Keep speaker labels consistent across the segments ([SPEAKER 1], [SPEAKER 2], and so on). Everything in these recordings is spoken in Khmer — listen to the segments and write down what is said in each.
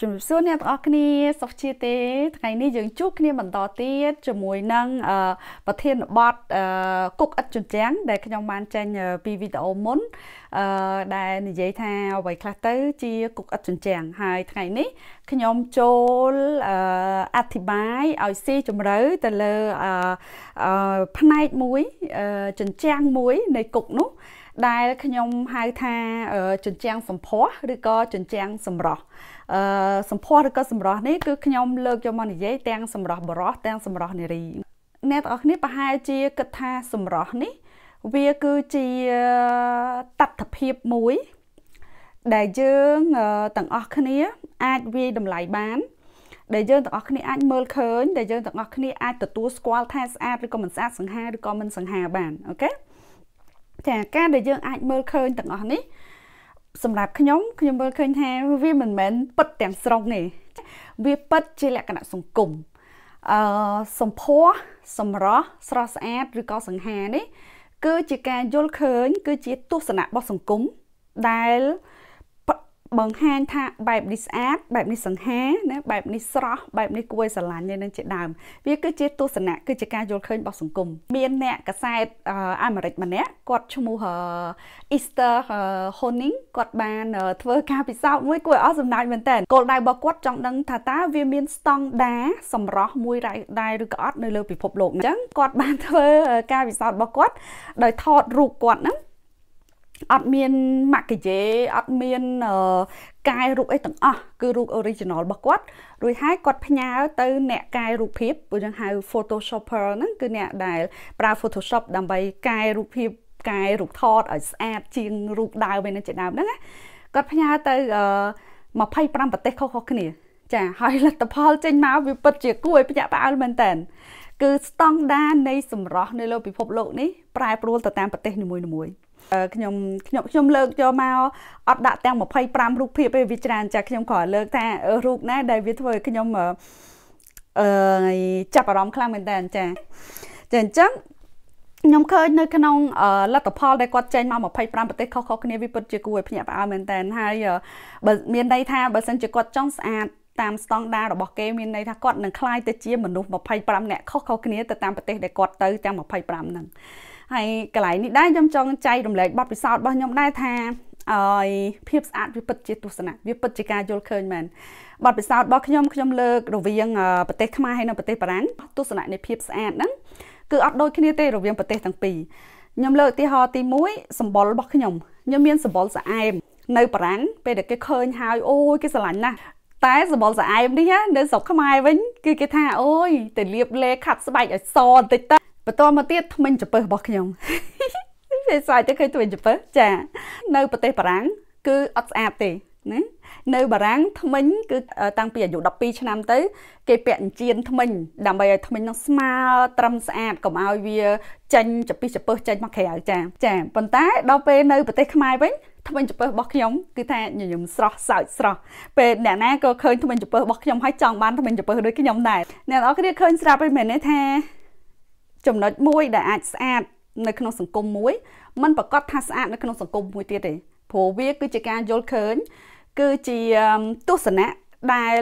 [SPEAKER 1] ជំរាបសួរអ្នកទាំងអស់គ្នា សុខជាទេថ្ងៃនេះយើងជួបគ្នាបន្តទៀតជាមួយនឹងប្រធានបទគុកអិតជញ្ជាំងដែលខ្ញុំបានចេញពីវីដេអូមុនដែលនិយាយថាអ្វី ខ្លះទៅជាគុកអិតជញ្ជាំងហើយថ្ងៃនេះខ្ញុំចូលអធិប្បាយឲ្យស៊ីជម្រៅទៅលើផ្នែកមួយជញ្ជាំងមួយនៃគុកនោះដែលខ្ញុំហៅថាជញ្ជាំងសម្ផស្សឬក៏ជញ្ជាំងសម្រោះសម្ផស្សឬក៏សម្រស់នេះគឺខ្ញុំលើកយកមកនិយាយទាំងសម្រស់បរោះទាំងសម្រស់នារីអ្នកទាំងអស់គ្នាប្រហែលជាគិតថាសម្រស់នេះ វាគឺជាតថភាពមួយ ដែលយើងទាំងអស់គ្នា អាចវាយតម្លៃបាន ដែលយើងទាំងអស់គ្នាអាចមើលឃើញដែលយើងទាំងអស់គ្នាអាចទទួលស្គាល់ថាស្អាតឬក៏មិនស្អាតសង្ហាឬក៏មិនសង្ហាបានអូខេចាការដែលយើងអាច មើលឃើញទាំងអស់នេះសម្រាប់ខ្ញុំខ្ញុំមើលឃើញថាវាមិនមែនពិតទាំងស្រុងទេវាពិតជាលក្ខណៈសង្គមអឺសម្ផស្សសម្រស់ស្រស់ស្អាតឬក៏សង្ហានេះគឺជាការយល់ឃើញ គឺជាទស្សនៈរបស់សង្គមដែលអឺបង្ហាញថាបែបនេះស្អាតបែបនេះសង្ហាណាបែបនេះស្រស់បែបនេះគួរឲ្យស្រឡាញ់នឹងជាដើមវាគឺជាទស្សនៈគឺជាការយល់ឃើញរបស់សង្គមមានអ្នកកសែតអាមេរិកម្នាក់គាត់ឈ្មោះ Easter Honing គាត់បានធ្វើការពិសោធន៍មួយគួរឲ្យអស់សំណើចមែនតើគោលដៅរបស់គាត់ចង់ដឹង ថាតើវាមានស្តង់ដារសម្រស់មួយដែរឬក៏អត់ នៅលើពិភពលោកអញ្ចឹងគាត់បានធ្វើការពិសោធន៍របស់គាត់ដោយថតរូបគាត់ហ្នឹងអត់មានម៉ាក់កាយេអត់មានកែរូបអីទាំងអស់គឺរូប original របស់គាត់រួចហើយគាត់ផ្ញើទៅអ្នកកែរូបភាពពួកយើងហៅ photoshopper ហ្នឹងគឺអ្នកដែលប្រើ photoshop ដើម្បីកែរូបភាពកែរូបថតឲ្យស្អាតជាងរូបដើមឯនឹងជាដើមហ្នឹងណាគាត់ផ្ញើទៅ25ប្រទេសខុសៗគ្នា ចាហើយលទ្ធផល ចេញមកវាពិតជាគួរឲ្យភ្ញាក់ផ្អើលមែនតើគឺស្តង់ដារនៃសម្រស់នៅលើពិភពលោកនេះប្រែប្រួលទៅតាមប្រទេសនីមួយៗខ្ញុំខ្ញុំខ្ញុំលើកយកមកអត់ដាក់ទាំង25រូបភាពទេវាច្រើន ចាខ្ញុំគ្រាន់លើកថារូបណាដែលវាធ្វើឲ្យខ្ញុំអឺចាប់អារម្មណ៍ខ្លាំងមែនតើចាចាអញ្ចឹងខ្ញុំឃើញនៅ ក្នុងលទ្ធផលដែលគាត់ចេញមក25ប្រទេសខុសៗគ្នាវាពិតជាគួរឲ្យភ្ញាក់ផ្អើលមែនតើហើយបើមានន័យថាបើសិនជាគាត់ចង់ស្អាតតាមស្តង់ដាររបស់គេមានន័យថាគាត់នឹងคล้ายទៅជាមនុស្ស25នាក់ខុសៗគ្នាទៅតាមប្រទេសដែលគាត់ទៅទាំង25ហ្នឹងហើយកន្លែងនេះដែរខ្ញុំចង់ចែករំលែកបទពិសោធន៍របស់ខ្ញុំដែរថាឲ្យភាពស្អាតវាពិតជាទស្សនៈវាពិតជាការយល់ឃើញមែនបទពិសោធន៍របស់ខ្ញុំខ្ញុំលើក រវាងប្រទេសខ្មែរហើយនិងប្រទេសបារាំងទស្សនៈនៃភាពស្អាតហ្នឹងគឺអត់ដូចគ្នាទេរវាងប្រទេសទាំងពីរខ្ញុំលើកឧទាហរណ៍ទី1សម្បល់របស់ខ្ញុំខ្ញុំមានសម្បល់ស្អាមនៅ បារាំងពេលដែលគេឃើញហើយអូយគេស្រឡាញ់ណាស់តែសម្បល់ស្អាមនេះនៅស្រុកខ្មែរវិញគឺគេថាអូយទៅលាបលេខាត់ស្បែកឲ្យសបន្តិចទៅបន្តមកទៀតថ្មិញចពើរបស់ខ្ញុំវាស្អាតតែឃើញថ្មិញចពើចានៅប្រទេសបារាំងគឺអត់ស្អាតទេណានៅបារាំងថ្មិញគឺតាំងពីអាយុ12ឆ្នាំទៅគេពាក់អញ្ជៀនថ្មិញដើម្បីឲ្យថ្មិញនោះស្មើត្រឹមស្អាតកុំឲ្យវាចេញចពិសចពើចេញមកក្រៅចាចាប៉ុន្តែដល់ពេលនៅប្រទេសខ្មែរវិញថ្មិញចពើរបស់ខ្ញុំគឺថាញញឹមស្រស់សើចស្រស់ពេលអ្នកណាក៏ឃើញថ្មិញចពើរបស់ខ្ញុំហើយចង់បានថ្មិញចពើដូចខ្ញុំដែរអ្នកនរគ្នាឃើញស្រាប់ហើយមែនទេថាចំណុចមួយដែលអាចស្អាតនៅក្នុងសង្គមមួយมันប្រកាសថាស្អាតនៅក្នុងសង្គមមួយទៀតទេព្រោះវាគឺជាការយល់ឃើញគឺជាទស្សនៈដែល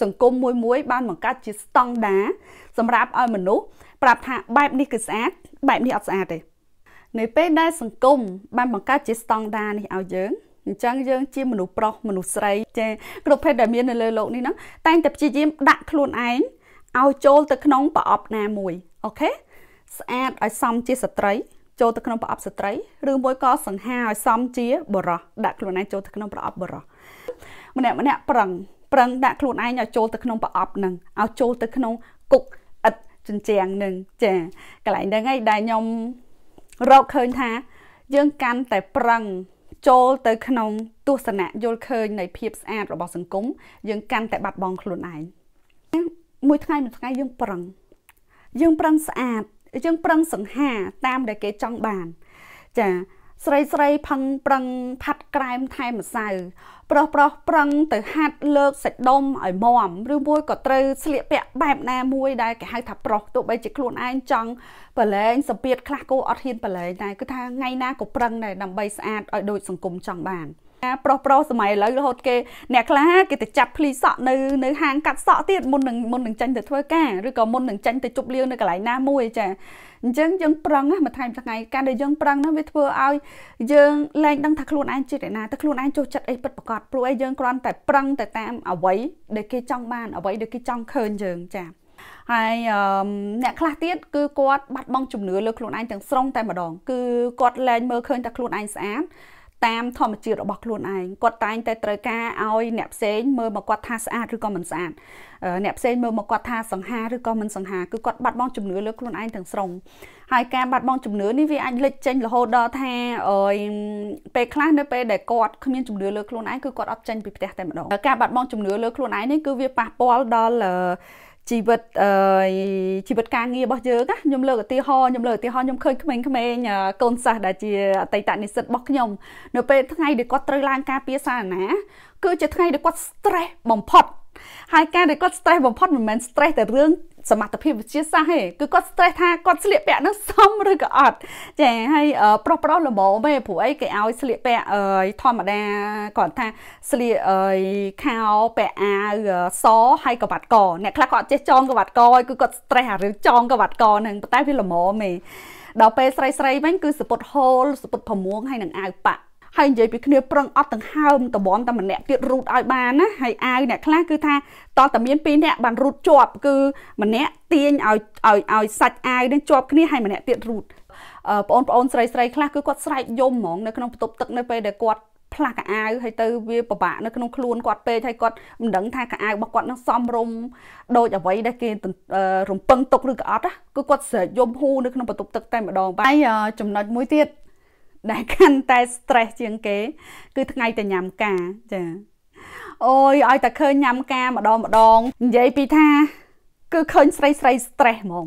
[SPEAKER 1] សង្គមមួយមួយបានបង្កើតជាស្តង់ដាសម្រាប់ឲ្យមនុស្សប្រាប់ថាបែបនេះគឺស្អាតបែបនេះអត់ស្អាតទេ នៅពេលដែលសង្គមបានបង្កើតជាស្តង់ដានេះឲ្យយើងអញ្ចឹងយើងជាមនុស្សប្រុសមនុស្សស្រីចេះគ្រប់ភេទដែលមាននៅលើโลกនេះហ្នឹងតែងតែព្យាយាមដាក់ខ្លួនឯងឲ្យចូលទៅក្នុងប្រអប់ណាមួយអូខេស្អាតឲ្យសមជាស្ត្រីចូលទៅក្នុងប្រអប់ស្ត្រីឬមួយក៏សង្ហាឲ្យសមជាបរោះដាក់ខ្លួនឯងចូលទៅក្នុងប្រអប់បរោះម្នាក់ម្នាក់ប្រឹងប្រឹងដាក់ខ្លួនឯងឲ្យចូលទៅក្នុងប្រអប់នឹងឲ្យចូលទៅក្នុងគុកអិតជញ្ជាំងនឹងចាកន្លែងហ្នឹងឯងដែលខ្ញុំរកឃើញថា យើងកាន់តែប្រឹងចូលទៅក្នុងទស្សនៈយល់ឃើញនៃភាពស្អាតរបស់សង្គមយើងកាន់តែបាត់បង់ខ្លួនឯងមួយថ្ងៃមួយថ្ងៃយើងប្រឹងយើងប្រឹងស្អាតយើងប្រឹងសង្ហាតាមដែលគេចង់បានចាស្រីស្រីផឹងប្រឹងផាត់ក្រែមថែមម្សៅប្រុសប្រុសប្រឹងទៅហាត់លើកសាច់ដុំឲ្យមមឬមួយក៏ត្រូវស្លៀកពាក់បែបណាមួយដែលគេហៅថាប្រុសទោះបីជាខ្លួនឯងចង់ប្រឡែងសម្ពាធខ្លះគោអត់ហ៊ានប្រឡែងតែគឺថាថ្ងៃណាក៏ប្រឹងដែរដើម្បីស្អាតឲ្យដូចសង្គមចង់បាន។ប្រុសប្រុសសម័យឥឡូវរហូតគេអ្នកខ្លះគេទៅចាប់ភ្លីសក់នៅនៅហាងកាត់សក់ទៀតមុននឹងមុននឹងចាញ់ទៅធ្វើការឬក៏មុននឹងចាញ់ទៅជប់លៀងនៅកន្លែងណាមួយចាអញ្ចឹងយើងប្រឹងណាមួយថ្ងៃថ្ងៃការដែលយើងប្រឹងហ្នឹងវាធ្វើឲ្យយើងលែងដឹងថាខ្លួនឯងចិត្តឯណាតែខ្លួនឯងចុះចិត្តអីពិតប្រាកដព្រោះឯងយើងគ្រាន់តែប្រឹងទៅតាមអ្វីដែលគេចង់បានអ្វីដែលគេចង់ឃើញយើងចាហើយអ្នកខ្លះទៀតគឺគាត់បាត់បង់ជំនឿលើខ្លួនឯងទាំងស្រុងតែម្ដងគឺគាត់លែងមើលឃើញតែខ្លួនឯងស្អាតតាមធម្មជាតិរបស់ខ្លួនឯងគាត់តែងតែត្រូវការឲ្យអ្នកផ្សេងមើលមកគាត់ថាស្អាតឬក៏មិនស្អាតអ្នកផ្សេងមើលមកគាត់ថាសង្ហាឬក៏មិនសង្ហាគឺគាត់បាត់បង់ជំនឿលើខ្លួនឯងទាំងស្រុងហើយការបាត់បង់ជំនឿនេះវាអាចលេចចេញរហូតដល់ថាពេលខ្លះនៅពេលដែលគាត់គ្មានជំនឿលើខ្លួនឯងគឺគាត់អត់ចេញពីផ្ទះតែម្ដងការបាត់បង់ជំនឿលើខ្លួនឯងនេះគឺវាប៉ះពាល់ដល់ជីវិតជីវិតការងាររបស់យើងណាខ្ញុំលើកឧទាហរណ៍ខ្ញុំលើកឧទាហរណ៍ខ្ញុំឃើញក្មេងៗកូនសិស្សដែលជាអតីតនិស្សិតរបស់ខ្ញុំ នៅពេលថ្ងៃដែលគាត់ត្រូវឡើងការពារសាលាគឺជាថ្ងៃដែលគាត់ stress បំផុត ហើយការដែលគាត់ stress បំផុតមិនមែន stress តែរឿងសមត្ថភាពវិទ្យាសាស្ត្រទេគឺគាត់ stress ថាគាត់ស្លៀកពាក់នឹងសមឬក៏អត់ចាហើយប្រុសប្រុសល្មមទេព្រោះអីគេឲ្យស្លៀកពាក់ធម្មតាគាត់ថាស្លៀកខោពាក់អាវសហើយក្បាត់កអ្នកខ្លះគាត់ចេះចងក្បាត់កឲ្យគឺគាត់ stress អារឿងចងក្បាត់កហ្នឹងប៉ុន្តែវាល្មមទេដល់ពេលស្រីស្រីវិញគឺសពុតហូលសពុតប្រមួងហើយនឹងអាវប៉ាក់ហើយនិយាយពីគ្នាប្រឹងអត់ទាំងហើមតំមតែម្នាក់ទៀតរូតឲ្យបានណាហើយអាវអ្នកខ្លះគឺថាតតែមានពីរអ្នកបានរូតជាប់គឺម្នាក់ទាញឲ្យឲ្យឲ្យសាច់អាវនឹងជាប់គ្នាហើយម្នាក់ទៀតរូតបងប្អូនស្រីស្រីខ្លះគឺគាត់ស្រែកយំហ្មងនៅក្នុងបន្ទប់ទឹកនៅពេលដែលគាត់ផ្លាស់កអាវហើយទៅវាពិបាកនៅក្នុងខ្លួនគាត់ពេកហើយគាត់មិនដឹងថាកអាវរបស់គាត់នឹងសំរុំដូចអ្វីដែលគេរំពឹងទុកឬក៏អត់គឺគាត់ស្រែកយំហ៊ូនៅក្នុងបន្ទប់ទឹកតែម្ដងបាទហើយចំណុចមួយទៀតដែលកាន់តែ stress ជាងគេ គឺថ្ងៃតែញ៉ាំការចាអូយឲ្យតែឃើញញ៉ាំការម្ដងម្ដងនិយាយពីថា គឺឃើញស្រីស្រី stress ហ្មង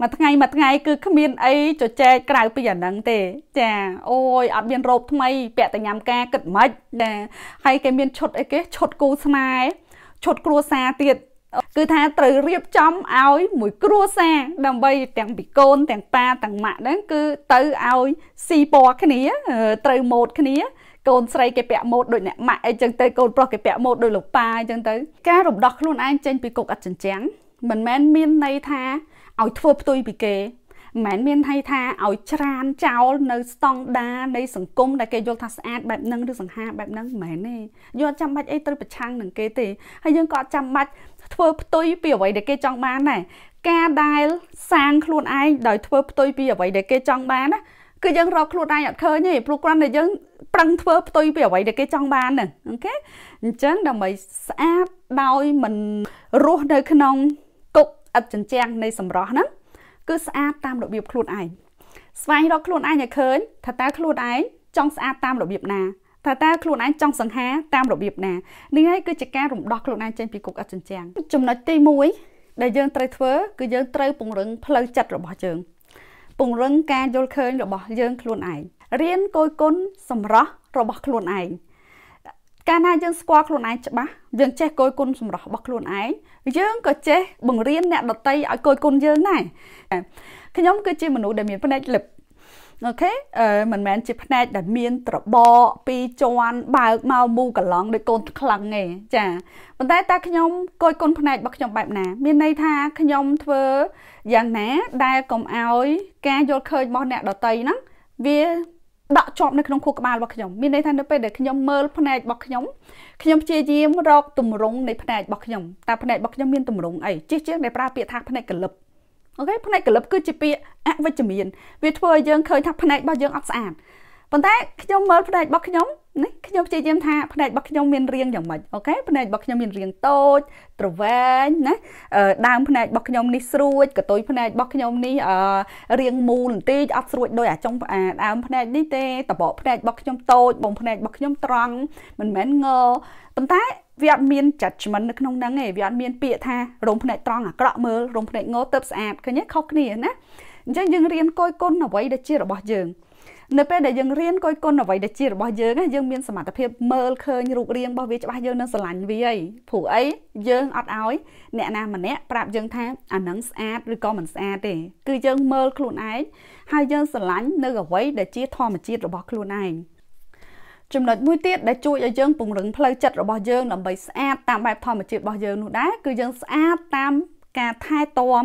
[SPEAKER 1] មួយថ្ងៃមួយថ្ងៃគឺគ្មានអីជជែកក្រៅពីអាហ្នឹងទេ ចាអូយអត់មានរោបថ្មី ពាក់តែញ៉ាំការគិតមិនចាហើយគេមានឈុតអីគេឈុតគូស្នេហ៍ឈុតគ្រួសារទៀតគឺថាត្រូវរៀបចំឲ្យមួយគ្រួសារដើម្បីទាំងពីកូន ទាំងប៉ាទាំងម៉ាក់ហ្នឹងគឺទៅឲ្យស៊ីពណ៌គ្នាត្រូវម៉ូតគ្នាកូនស្រីគេពាក់ម៉ូតដូចអ្នកម៉ាក់អីចឹងទៅកូនប្រុសគេពាក់ម៉ូតដូចលោកប៉ាអីចឹងទៅការរំដោះខ្លួនឯងចេញពីគុកអត់ចិញ្ចាំងមិនមែនមានន័យថាឲ្យធ្វើផ្ទុយពីគេមិនមែនមានន័យថាឲ្យច្រានចោលនៅស្តង់ដានៃសង្គមដែលគេយល់ថាស្អាតបែបហ្នឹងឬសង្ហាបែបហ្នឹងមិនមែនទេយើងអត់ចាំបាច់អីត្រូវប្រឆាំងនឹងគេទេហើយយើងក៏អត់ចាំបាច់ធ្វើផ្ទុយពីអ្វីដែលគេចង់បានណាការដែលសាងខ្លួនឯងដោយធ្វើផ្ទុយពីអ្វីដែលគេចង់បានណាគឺយើងរកខ្លួនឯងអត់ឃើញទេព្រោះគ្រាន់តែយើងប្រឹងធ្វើផ្ទុយពីអ្វីដែលគេចង់បានហ្នឹងអូខេអញ្ចឹងដើម្បីស្អាតដោយមិនរស់នៅក្នុងគុកឥតចិញ្ចាំងនៃសម្រស់ហ្នឹងគឺស្អាតតាមរបៀបខ្លួនឯងស្វែងរកខ្លួនឯងឲ្យឃើញថាតើខ្លួនឯងចង់ស្អាតតាមរបៀបណាថាតើខ្លួនឯងចង់សង្ហាតាមរបៀបណានេះហើយគឺជាការរំដោះខ្លួនឯងចេញពីគុកអត់ចិញ្ចាំងចំណុចទី1ដែលយើងត្រូវធ្វើ គឺយើងត្រូវពង្រឹងផ្លូវចិត្តរបស់យើង ពង្រឹងការយល់ឃើញរបស់ យើងខ្លួនឯងរៀនគយគុណសម្រស់របស់ខ្លួនឯងកាលណាយើងស្គាល់ខ្លួនឯងច្បាស់យើងចេះគយគុណសម្រស់របស់ខ្លួនឯងយើងក៏ចេះបង្រៀនអ្នកដទៃឲ្យគយគុណយើងដែរខ្ញុំគឺជាមនុស្សដែលមានភ្នែកលិបអូខេអឺមិនមែនជាផ្នែកដែលមានត្របកពីរជាន់បើកមកមូកន្លងដោយកូនខ្លាំងទេចាប៉ុន្តែតើខ្ញុំគយគុណផ្នែករបស់ខ្ញុំបែបណាមានន័យថាខ្ញុំធ្វើយ៉ាងណាដែលកុំឲ្យការយល់ឃើញរបស់អ្នកដតីហ្នឹងវាដកជាប់នៅក្នុងខួរក្បាលរបស់ខ្ញុំមានន័យថានៅពេលដែលខ្ញុំមើលផ្នែករបស់ខ្ញុំខ្ញុំព្យាយាមរកទម្រង់នៃផ្នែករបស់ខ្ញុំតើផ្នែករបស់ខ្ញុំមានទម្រង់អីជិះជាងដែលប្រើពាក្យថាផ្នែកកលឹបអូខេផ្នែកកលឹបគឺជាពាក្យអវិជ្ជមានវាធ្វើឲ្យយើងឃើញថាផ្នែករបស់យើងអត់ស្អាតប៉ុន្តែខ្ញុំមើលផ្នែករបស់ខ្ញុំនេះខ្ញុំព្យាយាមថាផ្នែករបស់ខ្ញុំ មានរាងយ៉ាងម៉េចអូខេផ្នែករបស់ខ្ញុំមានរាងតូចត្រវែងណាដើមផ្នែករបស់ខ្ញុំនេះស្រួចកតុយផ្នែករបស់ខ្ញុំនេះរាងមូលបន្តិចអត់ស្រួចដោយអាចុងអាដើមផ្នែកនេះទេតបកផ្នែករបស់ខ្ញុំតូចបងផ្នែករបស់ខ្ញុំត្រង់មិនមែនង ប៉ុន្តែវាអត់មាន judgment នៅក្នុងហ្នឹងទេវាអត់មានពាក្យថារោមភ្នែកត្រង់អាក្រក់មើលរោមភ្នែកងើទៅស្អាតឃើញទេខុសគ្នាណាអញ្ចឹងយើងរៀនកយគុណអ្វីដែលជារបស់យើងនៅពេលដែលយើងរៀនកយគុណអ្វីដែលជារបស់យើងយើងមានសមត្ថភាពមើលឃើញរូបរាងរបស់វាច្បាស់យើងនឹងស្រឡាញ់វាឯងព្រោះអីយើងអត់ឲ្យ អ្នកណាម្នាក់ប្រាប់យើងថាអានឹងស្អាតឬក៏មិនស្អាតទេគឺយើងមើលខ្លួនឯងហើយយើងស្រឡាញ់នៅអ្វីដែលជាធម្មជាតិរបស់ខ្លួនឯងចំណុចមួយទៀតដែលជួយឲ្យយើងពង្រឹងផ្លូវចិត្តរបស់យើងដើម្បីស្អាតតាមបែបធម្មជាតិរបស់យើងនោះដែរគឺយើងស្អាតតាមការថែទាំ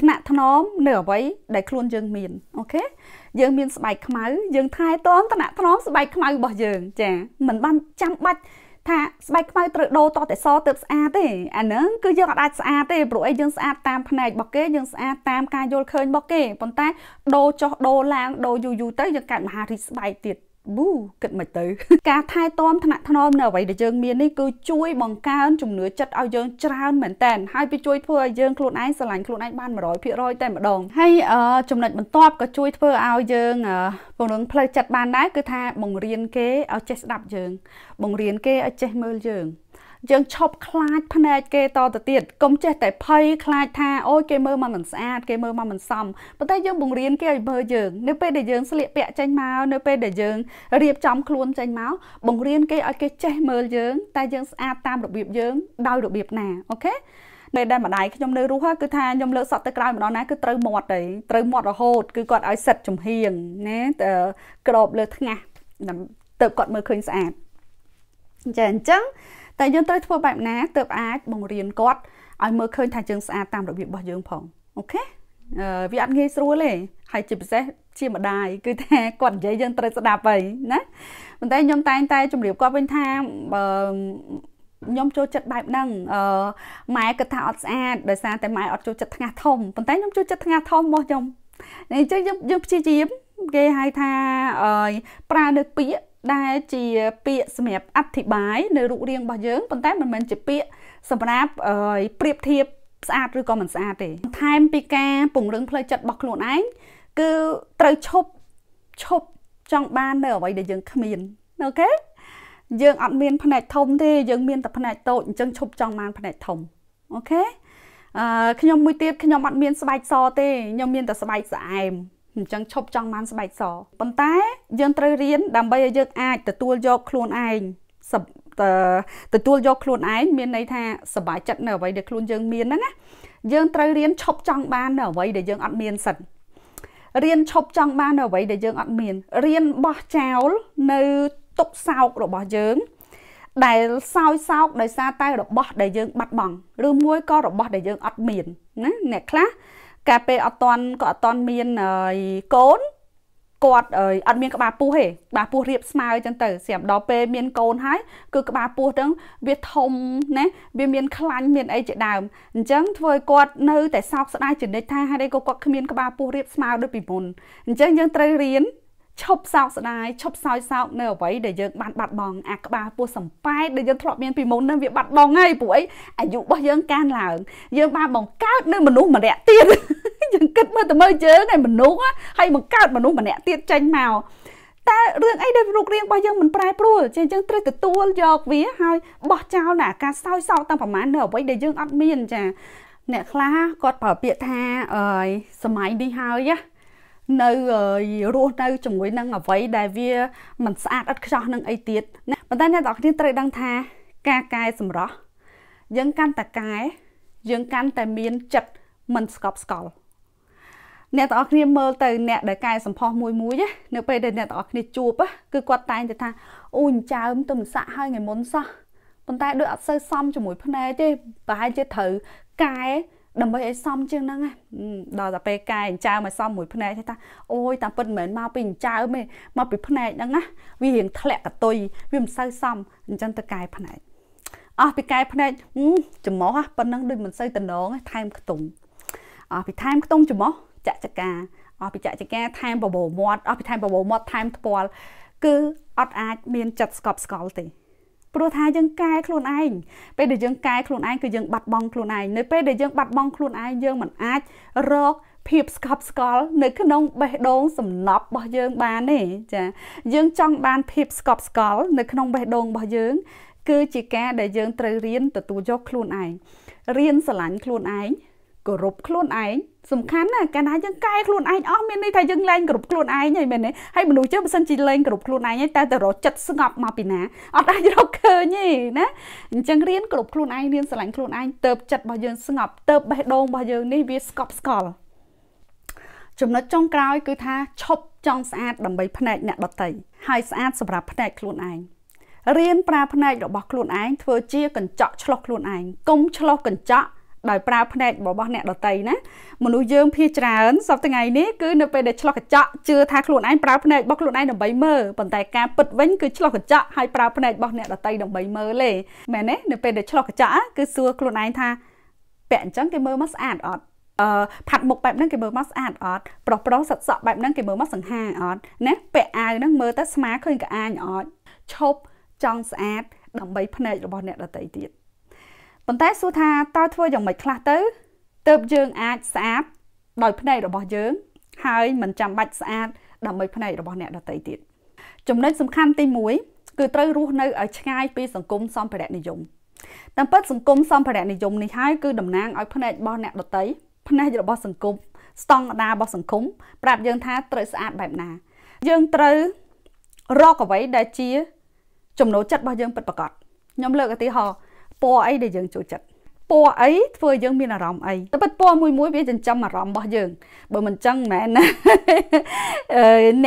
[SPEAKER 1] ថ្នាក់ថ្នមនៅអ្វីដែលខ្លួនយើងមានអូខេយើងមានស្បែកខ្មៅយើងថែទាំថ្នាក់ថ្នមស្បែកខ្មៅរបស់យើង ចាមិនបានចាំបាច់ថាស្បែកខ្មៅត្រូវដូរតតែសទៅស្អាតទេអាហ្នឹងគឺយើងអាចស្អាតទេព្រោះអីយើងស្អាតតាមផ្នែករបស់គេយើងស្អាតតាមការយល់ឃើញរបស់គេប៉ុន្តែដូរចុះដូរឡើងដូរយូរយូរទៅយើងកើតមហារីកស្បែកទៀតប៊ូគិតមិនទៅការថែទាំថ្នាក់ថ្នមនៅអ្វីដែលយើងមាននេះគឺជួយបង្កើនជំនឿចិត្តឲ្យយើងច្រើនមែនតើហើយវាជួយធ្វើឲ្យយើងខ្លួនឯងស្រឡាញ់ខ្លួនឯងបាន100%តែម្ដងហើយចំណុចបន្ទាប់ក៏ជួយធ្វើឲ្យយើងពង្រឹងផ្លូវចិត្តបានដែរគឺថាបង្រៀនគេឲ្យចេះស្ដាប់យើងបង្រៀនគេឲ្យចេះមើលយើងយើងឈប់ខ្លាចភ្នែក គេតទៅទៀតកុំចេះតែភ័យខ្លាចថាអូយគេមើលមកមិនស្អាតគេមើលមកមិនសមប៉ុន្តែយើងបង្រៀនគេឲ្យមើលយើងនៅពេលដែលយើងស្លៀកពាក់ចេញមកនៅពេលដែលយើងរៀបចំខ្លួនចេញមកបង្រៀនគេឲ្យគេចេះមើលយើងតែយើងស្អាតតាមរបៀបយើងដោយរបៀបណាអូខេពេលដែលម្ដាយខ្ញុំនៅរស់គឺថាខ្ញុំលើកសក់ទៅក្រៅម្ដងណាគឺត្រូវមាត់ទេត្រូវមាត់រហូតគឺគាត់ឲ្យសិតចំហៀងណាក្របលើថ្ងាសទៅគាត់មើលឃើញស្អាតចាអញ្ចឹងតែយើងត្រូវធ្វើបែបណាទើបអាចបង្រៀនគាត់ឲ្យមើលឃើញថាយើងស្អាតតាមរបៀបរបស់យើងផងអូខេវាអត់ងាយស្រួលទេហើយជាពិសេសជាម្ដាយគឺថាគាត់និយាយយើងត្រូវស្ដាប់ហើយណាប៉ុន្តែខ្ញុំតែងតែជម្រាបគាត់វិញថាបើខ្ញុំចូលចិត្តបែបហ្នឹងអឺម៉ែគិតថាអត់ស្អាតដោយសារតែម៉ែអត់ចូលចិត្តថ្ងាសធំប៉ុន្តែខ្ញុំចូលចិត្តថ្ងាសធំមកខ្ញុំអញ្ចឹងយើងយើងព្យាយាមគេហៅថាប្រើនៅពាក្យដែលជាពាក្យសម្រាប់អធិប្បាយនៅរូបរាងរបស់យើងប៉ុន្តែមិនមែនជាពាក្យសម្រាប់ប្រៀបធៀបស្អាតឬក៏មិនស្អាតទេថែមពីការពង្រឹងផ្លូវចិត្តរបស់ខ្លួនឯងគឺត្រូវឈប់ឈប់ចង់បាននៅអ្វីដែលយើងគ្មានអូខេយើងអត់មានផ្នែកធំទេយើងមានតែផ្នែកតូចអញ្ចឹងឈប់ចង់បានផ្នែកធំអូខេអឺខ្ញុំមួយទៀតខ្ញុំអត់មានស្បែកសទេខ្ញុំមានតែស្បែកស្អែមអញ្ចឹងឈប់ចង់បានស្បែកសប៉ុន្តែយើងត្រូវរៀនដើម្បីឲ្យយើងអាចទទួលយកខ្លួនឯងសទទួលយកខ្លួនឯងមានន័យថាសบายចិត្តនៅអ្វីដែលខ្លួនយើងមានហ្នឹងណាយើងត្រូវរៀនឈប់ចង់បាននៅអ្វីដែលយើងអត់មានសិនរៀនឈប់ចង់បាននៅអ្វីដែលយើង អត់មានរៀនបោះចោលនៅទុកសោករបស់យើង ដែលសោយសោកដោយសារតែរបស់ដែលយើងបាត់បង់ឬមួយក៏របស់ដែលយើង អត់មានណាអ្នកខ្លះកាលពេលអត់តន់ក៏អត់តន់មានកូនគាត់អត់មានក្បាលពោះទេក្បាលពោះរៀបស្មើចឹងទៅស្រាប់ដល់ពេលមានកូនហើយ គឺក្បាលពោះទាំងវាធំណាវាមានខ្លាញ់មានអីជាដើមអញ្ចឹងធ្វើឲ្យគាត់នៅតែសោកស្ដាយចនិចថាហេតុអីក៏គាត់គ្មានក្បាលពោះរៀបស្មើដូចពីមុនអញ្ចឹងយើងត្រូវរៀនឈប់សោកស្ដាយឈប់សោយសោកនៅអ្វីដែលយើងបានបាត់បង់អាក្បាលពោះសំប៉ែតដែលយើងធ្លាប់មានពីមុននឹងវាបាត់បង់ហើយព្រោះអីអាយុរបស់យើងកើនឡើងយើងបានបង្កើតនៅមនុស្សម្នាក់ទៀតយើងគិតមើលទៅមើលយើងឯមនុស្សហើយបង្កើតមនុស្សម្នាក់ទៀតចេញមកតែរឿងអីដែលរូបរាងរបស់យើងមិនប្រែប្រួលចឹងយើងត្រូវទទួលយកវាហើយបោះចោលនៅអាការសោយសោកទាំងប្រមាណនៅអ្វីដែលយើងអត់មានចាអ្នកខ្លះគាត់ប្រើពាក្យថាអើយសម័យនេះហើយណានៅរស់នៅជាមួយនឹងអ្វីដែលវាមិនស្អាតឥតខ្ចោះនឹងអីទៀតណាប៉ុន្តែអ្នកនរគ្នាត្រូវដឹងថាការកែសម្រស់យើងកាន់តែកែយើងកាន់តែមានចិត្តមិនស្កប់ស្កល់អ្នកទាំងអស់គ្នាមើលទៅ អ្នកដែលកែសម្ផស្សមួយមួយនៅ ពេលដែលអ្នកទាំងអស់គ្នាជួបគឺគាត់តែងតែថាអូអញ្ចើមទៅមិនសាក់ហើយថ្ងៃមុនសោះប៉ុន្តែដូចអត់សូវសមជាមួយភ្នែកទេប្រហែលជាត្រូវកែដើម្បីឲ្យសមជាងហ្នឹងដល់តែពេលកែអញ្ចើមកសមមួយ ផ្នែកទេតាអូយតាពិតមិនមែនមកពីអញ្ចើទេមកពីផ្នែកហ្នឹងណាវារៀងធ្លាក់កតុយវាមិនសូវសមអញ្ចឹងទៅកែផ្នែកអស់ពីកែផ្នែកច្រមុះប៉ុណ្ណឹងដូចមិនសូវតំណងថែមខ្ទង់អស់ពីថែមខ្ទង់ច្រមុះចាក់ចកាអស់ពីចាក់ចកាថែមបបោមាត់អស់ពីថែមបបោមាត់ថែមថ្ពាល់គឺអត់អាចមានចិត្តស្កប់ស្កល់ទេព្រោះថាយើងកែខ្លួនឯងពេលដែលយើងកែខ្លួនឯងគឺយើងបាត់បង់ខ្លួនឯងនៅពេលដែលយើងបាត់បង់ខ្លួនឯងយើងមិនអាច រកភាពស្កប់ស្កល់នៅក្នុងបេះដូងសំណប់របស់យើង បានទេចាយើងចង់បានភាពស្កប់ស្កល់នៅក្នុងបេះដូងរបស់យើង គឺជាការដែលយើងត្រូវរៀនទទួលយកខ្លួនឯងរៀនស្រឡាញ់ខ្លួនឯងគោរពខ្លួនឯងសំខាន់ណាកាលណាយើងកែខ្លួនឯងអស់មានន័យថាយើងលែងគ្រប់ខ្លួនឯងហើយមែនទេហើយមនុស្សយើងបើសិនជាលែងគ្រប់ខ្លួនឯងតែតែរកចិត្តស្ងប់មកពីណាអត់អាចរកឃើញទេណាអញ្ចឹងរៀនគ្រប់ខ្លួនឯងរៀនស្រឡាញ់ខ្លួនឯងទៅចិត្តរបស់យើងស្ងប់ទៅបេះដូងរបស់យើងនេះវាស្កប់ស្កល់ចំណុចចុងក្រោយ គឺថាឈប់ចង់ស្អាតដើម្បីភ្នែកអ្នកដតីហើយស្អាតសម្រាប់ភ្នែកខ្លួនឯងរៀនប្រើភ្នែករបស់ខ្លួនឯងធ្វើជាកញ្ចក់ឆ្លុះខ្លួនឯងកុំឆ្លុះកញ្ចក់ដោយប្រើភ្នែករបស់អ្នកដតីណាមនុស្សយើងភាគច្រើនសពថ្ងៃនេះគឺនៅពេលដែលឆ្លោះកញ្ចក់ជឿថាខ្លួនឯងប្រើភ្នែករបស់ខ្លួនឯងដើម្បីមើលប៉ុន្តែការពិតវិញគឺឆ្លោះកញ្ចក់ហើយប្រើភ្នែករបស់អ្នកដតីដើម្បីមើលទេមែនទេនៅពេលដែលឆ្លោះកញ្ចក់គឺសួរខ្លួនឯងថាពាក់អញ្ចឹងគេមើលមកស្អាតអត់អឺផាត់មុខបែបហ្នឹងគេមើលមកស្អាតអត់ប្រុសប្រុសសិតសក់បែបហ្នឹងគេមើលមកសង្ហាអត់ណាពាក់អាវហ្នឹងមើលទៅស្មាឃើញក្អាញអត់ឈប់ចង់ស្អាតដើម្បីភ្នែករបស់អ្នកដតីទៀតប៉ុន្តែសួរថាតើធ្វើយ៉ាងម៉េចខ្លះទៅទើបយើងអាចស្អាតដោយភ្នែករបស់យើង ហើយមិនចាំបាច់ស្អាតដើម្បីភ្នែករបស់អ្នកដទៃទៀតចំណុចសំខាន់ទី1គឺត្រូវរស់នៅឲ្យឆ្ងាយពីសង្គមសម្ភារៈនិយមតាមពិតសង្គមសម្ភារៈនិយមនេះហើយគឺតំណាងឲ្យភ្នែករបស់អ្នកដទៃភ្នែករបស់សង្គមស្តង់ដាររបស់សង្គមប្រាប់យើងថាត្រូវស្អាតបែបណាយើងត្រូវរកអ្វីដែលជា ចំណូលចិត្តរបស់យើងពិតប្រាកដខ្ញុំលើកឧទាហរណ៍ពណ៌អីដែលយើងចូលចិត្តពណ៌អីធ្វើយើងមានអារម្មណ៍អីតែពិតពណ៌មួយមួយវាចិញ្ចឹមអារម្មណ៍របស់យើងបើមិនចឹងមែនណា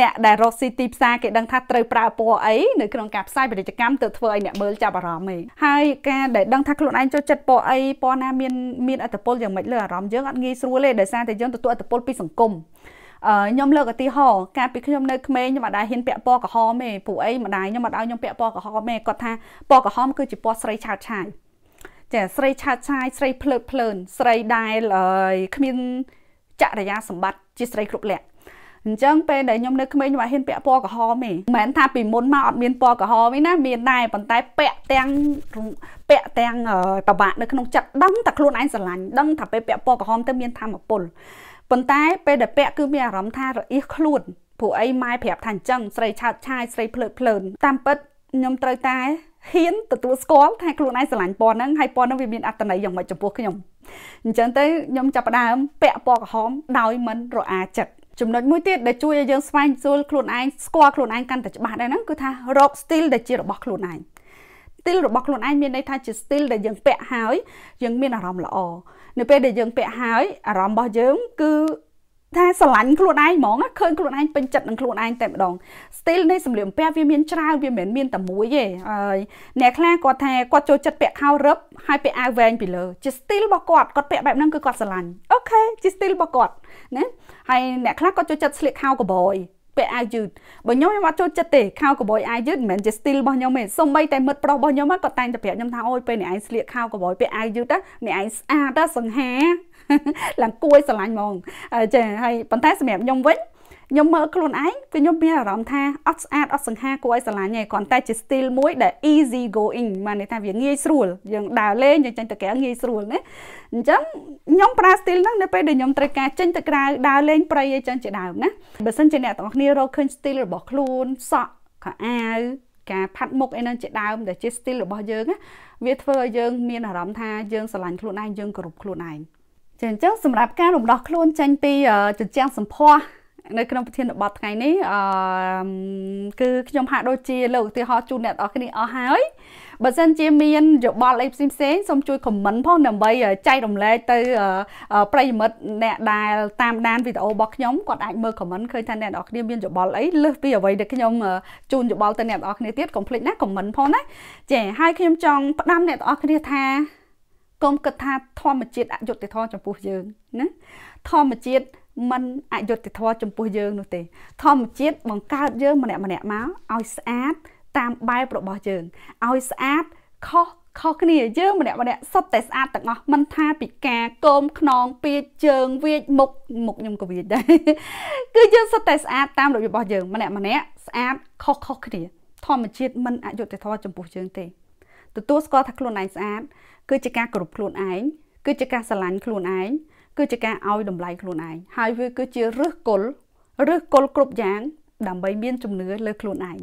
[SPEAKER 1] អ្នកដែលរកស៊ីទីផ្សារគេដឹងថាត្រូវប្រើពណ៌អីនៅក្នុងការផ្សាយពាណិជ្ជកម្មទៅធ្វើឲ្យអ្នកមើលចាប់អារម្មណ៍ឯងហើយការដែលដឹងថាខ្លួនឯងចូលចិត្តពណ៌អីពណ៌ណាមានមានអត្តពលយ៉ាងម៉េចលើអារម្មណ៍យើងអត់ងាយស្រួលទេដោយសារតែយើងទទួលអត្តពលពីសង្គមខ្ញុំលើកឧទាហរណ៍កាលពីខ្ញុំនៅក្មេងខ្ញុំអត់ដែរហ៊ានពាក់ពណ៌ក្រហមទេព្រោះអីម្ដាយខ្ញុំអត់ឲ្យខ្ញុំពាក់ពណ៌ក្រហមទេគាត់ថាពណ៌ក្រហមគឺជាពណ៌ស្រីឆើតឆាយចាស្រីឆើតឆាយស្រីភ្លើតភ្លើនស្រីដែលគ្មានចរិយាសម្បត្តិជាស្រីគ្រប់លក្ខអញ្ចឹងពេលដែលខ្ញុំនៅក្មេងខ្ញុំអត់ហ៊ានពាក់ពណ៌ក្រហមទេមិនមែនថាពីមុនមកអត់មានពណ៌ក្រហមទេណាមានដែរប៉ុន្តែពាក់ទាំងពាក់ទាំងប្របាក់នៅក្នុងចិត្តដឹងតែខ្លួនឯងស្រឡាញ់ដឹងថាពេលពាក់ពណ៌ក្រហមទៅមានធម្មពលប៉ុន្តែពេលដែលពាក់គឺមានអារម្មណ៍ថារអៀសខ្លួនព្រោះអីម៉ែប្រាប់ថាអញ្ចឹងស្រីឆើតឆាយស្រីភ្លើតភ្លើនតាមពិតខ្ញុំត្រូវតែហ៊ានទទួលស្គាល់ថាខ្លួនឯងស្រឡាញ់ពណ៌ហ្នឹងហើយពណ៌ហ្នឹងវាមានអត្ថន័យយ៉ាងម៉េចចំពោះខ្ញុំអញ្ចឹងទៅខ្ញុំចាប់ផ្ដើម ពាក់ពណ៌ក្រហមដោយមិនរអាចិត្តចំណុចមួយទៀតដែលជួយឲ្យយើងស្វែងយល់ខ្លួនឯងស្គាល់ខ្លួនឯងកាន់តែច្បាស់ដែរហ្នឹងគឺថារក style ដែលជារបស់ខ្លួនឯង still របស់ខ្លួនឯងមានន័យថាជា still ដែលយើងពាក់ហើយយើងមានអារម្មណ៍ល្អនៅពេលដែលយើងពាក់ហើយអារម្មណ៍របស់យើង គឺថាស្រឡាញ់ខ្លួនឯងហ្មងឃើញខ្លួនឯងពេញចិត្តនឹងខ្លួនឯងតែម្ដង style នៃសម្លៀកបំពាក់វាមានច្រើនវាមិនមានតែមួយទេហើយអ្នកខ្លះគាត់ថាគាត់ចូលចិត្តពាក់ខោរឹបហើយពាក់អាវវែងពីលើជា style របស់គាត់គាត់ពាក់បែបហ្នឹងគឺគាត់ស្រឡាញ់អូខេជា style របស់គាត់ណាហើយអ្នកខ្លះគាត់ចូលចិត្តស្លៀកខោកបយពាក់អាវយឺតបើខ្ញុំខ្ញុំអត់ចូលចិត្តទេខោកបយអាវយឺតមិនមែនជា style របស់ខ្ញុំទេសូម្បីតែមិត្តប្រុសរបស់ខ្ញុំគាត់តែងតែប្រាប់ខ្ញុំថាអូយពេលនេះឯងស្លៀកខោកបយពាក់អាវយឺតណានេះឯងស្អាតសង្ហាឡើងគួយស្រឡាញ់ហ្មងចាហើយប៉ុន្តែសម្រាប់ខ្ញុំវិញខ្ញុំមើលខ្លួនឯងវាខ្ញុំមានអារម្មណ៍ថាអត់ស្អាតអត់សង្ហាគួរឲ្យស្រឡាញ់ទេគ្រាន់តែជា style មួយដែល easy going បានន័យថាវាងាយស្រួលយើងដើរលេងយើងចេញទៅក្រៅងាយស្រួលណាអញ្ចឹងខ្ញុំប្រើ style ហ្នឹងនៅ ពេលដែលខ្ញុំត្រូវការចេញទៅក្រៅដើរលេងព្រៃអីចឹងជាដើមណាបើសិនជាអ្នកទាំងអស់គ្នារកឃើញ style របស់ខ្លួនសក់ខោអាវការផាត់មុខអីហ្នឹងជាដើមដែលជា style របស់យើងណាវាធ្វើឲ្យយើងមានអារម្មណ៍ថាយើងស្រឡាញ់ខ្លួនឯងយើងគោរពខ្លួនឯងចឹងអញ្ចឹងសម្រាប់ការរំដោះខ្លួនចេញពីជញ្ជាំងសម្ផស្សនៅក្នុងប្រធានបទថ្ងៃនេះអឺគឺខ្ញុំហាក់ដូចជាលើកឧទាហរណ៍ជូនអ្នកនរគ្នាអស់ហើយបើសិនជាមានយោបល់អីផ្សេងផ្សេងសូមជួយ comment ផងដើម្បីចែករំលែកទៅប្រិយមិត្តអ្នកដែលតាមដានវីដេអូរបស់ខ្ញុំគាត់អាចមើល comment ឃើញថាអ្នកនរគ្នាមានយោបល់អីលើសពីអ្វីដែលខ្ញុំជូនយោបល់ទៅអ្នកនរគ្នាទៀតកុំភ្លេចណា comment ផងណាចា៎ហើយខ្ញុំចង់ផ្ដាំអ្នកនរគ្នាថាកុំគិតថាធម្មជាតិអយុត្តិធម៌ចំពោះយើងណាធម្មជាតិមិនអយុត្តិធម៌ចំពោះយើងនោះទេ ធម្មជាតិបង្កើតយើងម្នាក់ម្នាក់មកឲ្យស្អាតតាមបែបរបស់យើងឲ្យស្អាតខុសខុសគ្នាយើងម្នាក់ម្នាក់សុទ្ធតែស្អាតទាំងអស់មិនថាពីការកោមខ្នងពីជើងវាចមុខមុខខ្ញុំក៏វាចដែរគឺយើងសុទ្ធតែស្អាតតាមរបៀបរបស់យើងម្នាក់ម្នាក់ស្អាតខុសខុសគ្នាធម្មជាតិមិនអយុត្តិធម៌ចំពោះយើងទេទទួលស្គាល់ថាខ្លួនឯងស្អាតគឺជាការគោរពខ្លួនឯងគឺជាការស្រឡាញ់ខ្លួនឯងគឺជាការឲ្យតម្លៃខ្លួនឯងហើយវាគឺជាឫសគល់ឫសគល់គ្រប់យ៉ាងដើម្បីមានជំនឿលើខ្លួនឯង។